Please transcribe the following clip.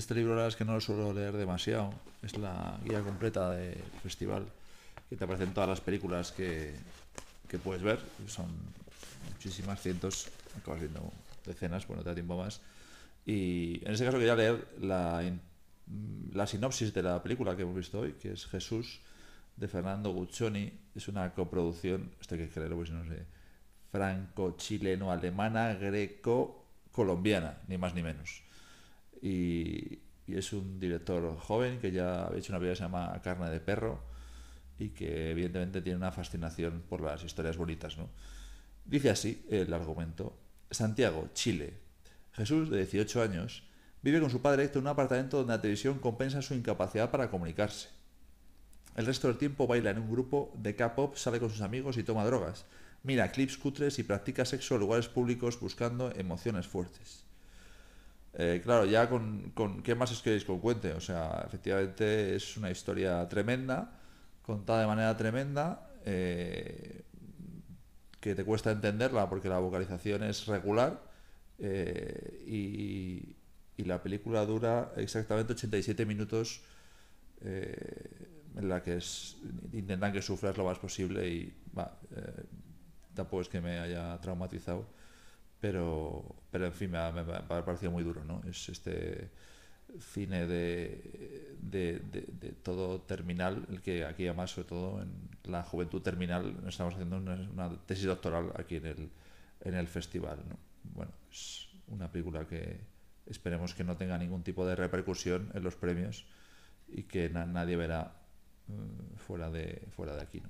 Este libro ahora es que no lo suelo leer demasiado. Es la guía completa del festival que te aparecen todas las películas que, puedes ver. Son muchísimas, cientos, acabas viendo decenas, bueno, te da tiempo más. Y en este caso quería leer la, sinopsis de la película que hemos visto hoy, que es Jesús de Fernando Guccioni. Es una coproducción, este que creerlo, pues no sé, franco-chileno-alemana, greco-colombiana, ni más ni menos. Y, es un director joven que ya ha hecho una película que se llama Carne de Perro y que evidentemente tiene una fascinación por las historias bonitas. ¿no? Dice así el argumento. Santiago, Chile. Jesús, de 18 años, vive con su padre en un apartamento donde la televisión compensa su incapacidad para comunicarse. El resto del tiempo baila en un grupo de K-pop, sale con sus amigos y toma drogas. Mira clips cutres y practica sexo en lugares públicos buscando emociones fuertes. Eh, claro, ya con, ¿Qué más es queréis que os cuente? O sea, efectivamente es una historia tremenda, contada de manera tremenda, eh, que te cuesta entenderla porque la vocalización es regular eh, y, la película dura exactamente 87 minutos en la que intentan que sufras lo más posible y tampoco es que me haya traumatizado pero, pero en fin, me ha, parecido muy duro, ¿no? Es este cine de, de, todo terminal, el que aquí además, sobre todo en la juventud terminal, estamos haciendo una, tesis doctoral aquí en el, en el festival. Bueno, es una película que esperemos que no tenga ningún tipo de repercusión en los premios y que nadie verá mm, fuera, de, fuera de aquí.